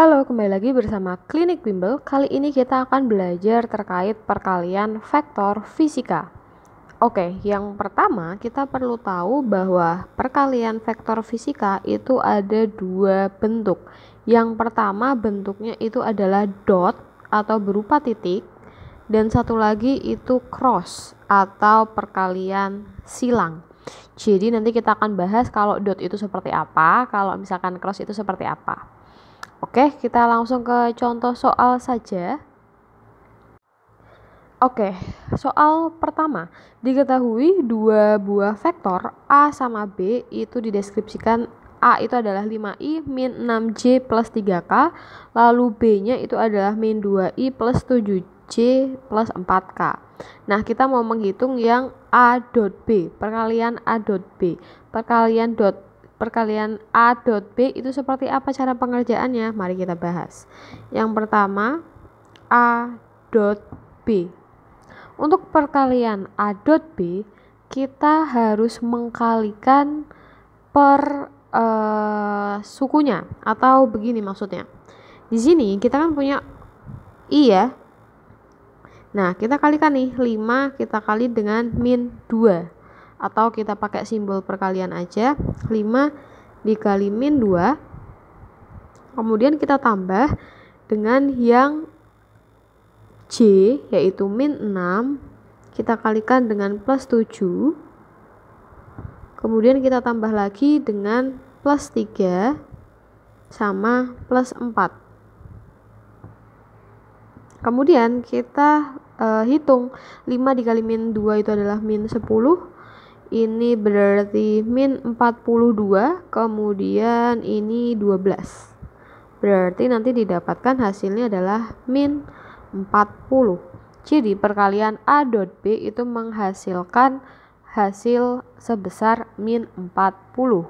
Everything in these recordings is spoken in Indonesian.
Halo, kembali lagi bersama Klinik Bimbel. Kali ini kita akan belajar terkait perkalian vektor fisika. Oke, yang pertama kita perlu tahu bahwa perkalian vektor fisika itu ada dua bentuk. Yang pertama bentuknya itu adalah dot atau berupa titik dan satu lagi itu cross atau perkalian silang. Jadi nanti kita akan bahas kalau dot itu seperti apa, kalau misalkan cross itu seperti apa. Oke, kita langsung ke contoh soal saja. Oke, soal pertama. Diketahui dua buah vektor A sama B itu dideskripsikan A itu adalah 5i min 6j plus 3k, lalu B-nya itu adalah min 2i plus 7j plus 4k. Nah, kita mau menghitung yang A dot B, perkalian A dot B, perkalian dot perkalian A dot B itu seperti apa cara pengerjaannya? Mari kita bahas. Yang pertama, A dot B. Untuk perkalian A dot B, kita harus mengkalikan per uh, sukunya atau begini maksudnya. Di sini kita kan punya i ya. Nah, kita kalikan nih 5 kita kali dengan min 2 atau kita pakai simbol perkalian aja 5 dikali min 2 kemudian kita tambah dengan yang C yaitu min 6 kita kalikan dengan plus 7 kemudian kita tambah lagi dengan plus 3 sama plus 4 kemudian kita uh, hitung 5 dikali min 2 itu adalah min 10 ini berarti min 42 kemudian ini 12 berarti nanti didapatkan hasilnya adalah min 40 jadi perkalian A dot B itu menghasilkan hasil sebesar min 40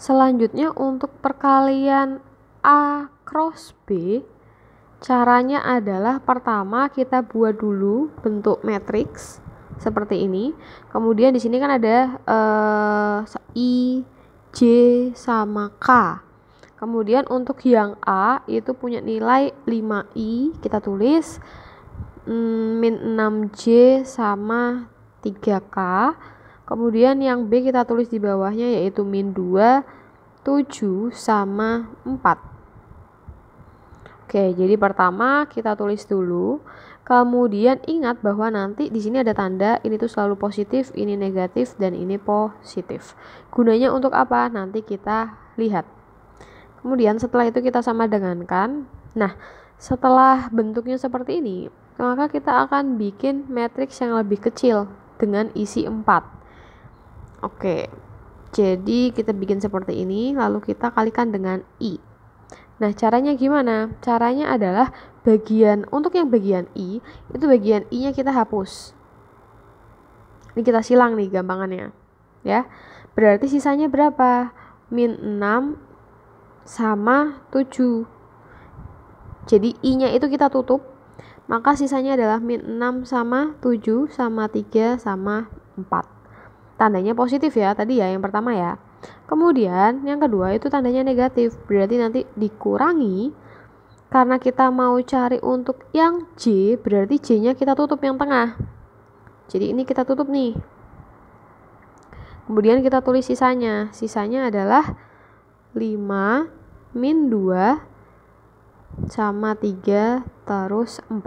selanjutnya untuk perkalian A cross B caranya adalah pertama kita buat dulu bentuk matriks seperti ini. Kemudian di sini kan ada uh, I, J sama K. Kemudian untuk yang A itu punya nilai 5i, kita tulis mm, 6j sama 3k. Kemudian yang B kita tulis di bawahnya yaitu min 2 7 sama 4. Oke, jadi pertama kita tulis dulu Kemudian ingat bahwa nanti di sini ada tanda, ini tuh selalu positif, ini negatif, dan ini positif. Gunanya untuk apa? Nanti kita lihat. Kemudian setelah itu kita sama dengankan. Nah, setelah bentuknya seperti ini, maka kita akan bikin matriks yang lebih kecil dengan isi 4. Oke, jadi kita bikin seperti ini, lalu kita kalikan dengan I. Nah, caranya gimana? Caranya adalah bagian untuk yang bagian i itu bagian i nya kita hapus ini kita silang nih gampangannya ya berarti sisanya berapa min 6 sama 7 jadi i nya itu kita tutup maka sisanya adalah min 6 sama 7 sama 3 sama 4 tandanya positif ya tadi ya yang pertama ya kemudian yang kedua itu tandanya negatif berarti nanti dikurangi karena kita mau cari untuk yang J berarti J nya kita tutup yang tengah jadi ini kita tutup nih kemudian kita tulis sisanya sisanya adalah 5 min 2 sama 3 terus 4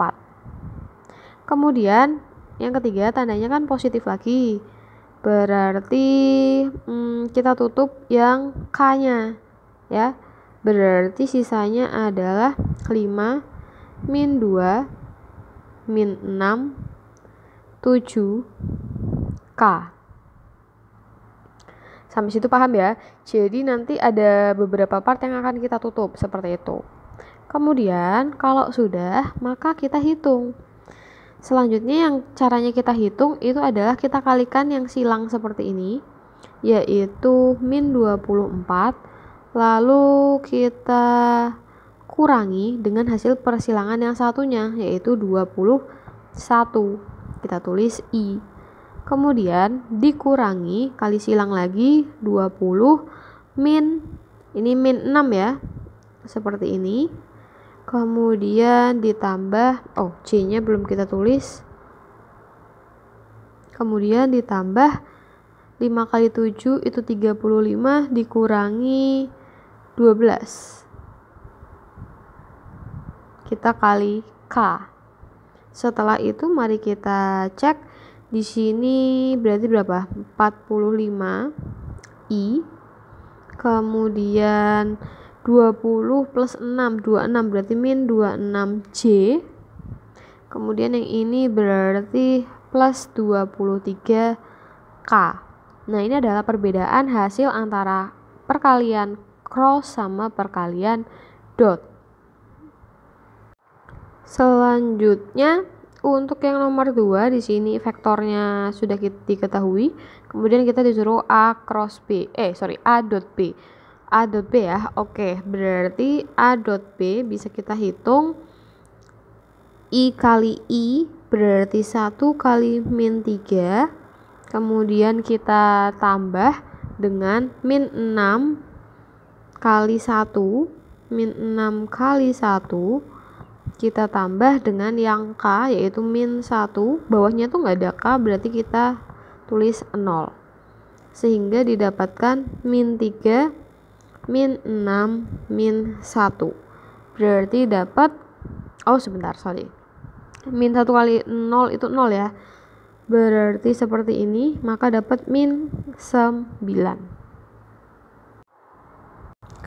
kemudian yang ketiga tandanya kan positif lagi berarti hmm, kita tutup yang K nya ya Berarti sisanya adalah 5 min 2 min 6 7 K. Sampai situ paham ya? Jadi nanti ada beberapa part yang akan kita tutup seperti itu. Kemudian kalau sudah maka kita hitung. Selanjutnya yang caranya kita hitung itu adalah kita kalikan yang silang seperti ini yaitu min 24 lalu kita kurangi dengan hasil persilangan yang satunya yaitu 21 kita tulis I kemudian dikurangi kali silang lagi 20 min ini min 6 ya seperti ini kemudian ditambah oh C nya belum kita tulis kemudian ditambah 5 kali 7 itu 35 dikurangi 12 kita kali K setelah itu mari kita cek di sini berarti berapa 45 I kemudian 20 plus 6 26 berarti min 26 J kemudian yang ini berarti plus 23 K nah ini adalah perbedaan hasil antara perkalian cross sama perkalian dot. Selanjutnya untuk yang nomor 2 di sini vektornya sudah kita diketahui. Kemudian kita disuruh A cross B. Eh, sorry, A dot B. A dot B ya. Oke, berarti A dot B bisa kita hitung I kali I berarti satu kali min 3. Kemudian kita tambah dengan min 6 kali 1 min 6 kali 1 kita tambah dengan yang K yaitu min 1 bawahnya tuh nggak ada K berarti kita tulis 0 sehingga didapatkan min 3 min 6 min 1 berarti dapat oh sebentar sorry min 1 kali 0 itu 0 ya berarti seperti ini maka dapat min 9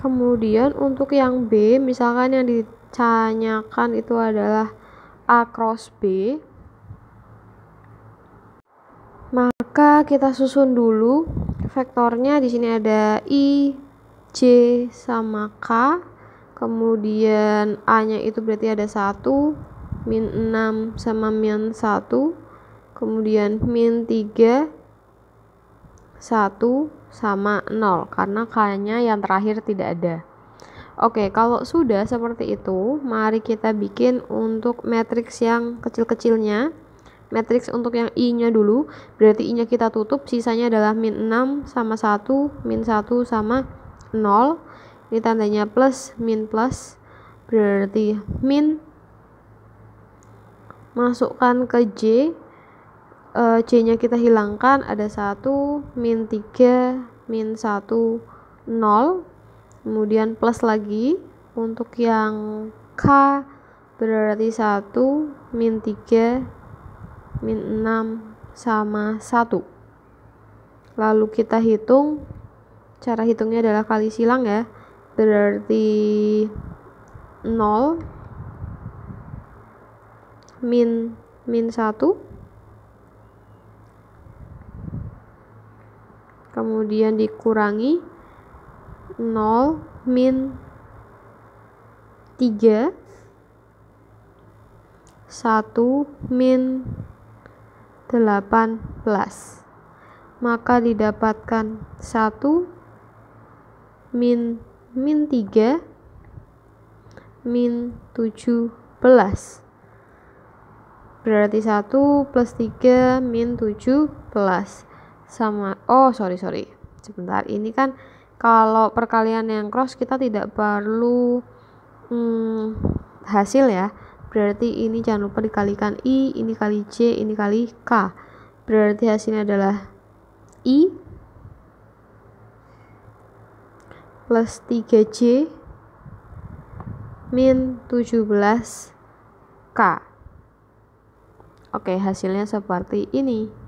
kemudian untuk yang B misalkan yang ditanyakan itu adalah A cross B maka kita susun dulu vektornya di sini ada I j, sama K kemudian A nya itu berarti ada 1 min 6 sama min 1 kemudian min 3 1 sama 0 karena kayaknya yang terakhir tidak ada. Oke, kalau sudah seperti itu, mari kita bikin untuk matriks yang kecil-kecilnya. Matriks untuk yang I-nya dulu, berarti I-nya kita tutup, sisanya adalah min 6 sama 1, min 1 sama 0. Ini tandanya plus, min plus, berarti min masukkan ke J, e, C-nya kita hilangkan ada 1 min 3 min 1 0 kemudian plus lagi untuk yang K berarti 1 min 3 min 6 sama 1 lalu kita hitung cara hitungnya adalah kali silang ya berarti 0 min min 1 kemudian dikurangi 0 min 3 1 min 18 maka didapatkan 1 min min 3 min 17 berarti 1 plus 3 min 17 sama oh sorry sorry sebentar ini kan kalau perkalian yang cross kita tidak perlu hmm, hasil ya berarti ini jangan lupa dikalikan i ini kali c ini kali k berarti hasilnya adalah i plus 3j min 17k oke hasilnya seperti ini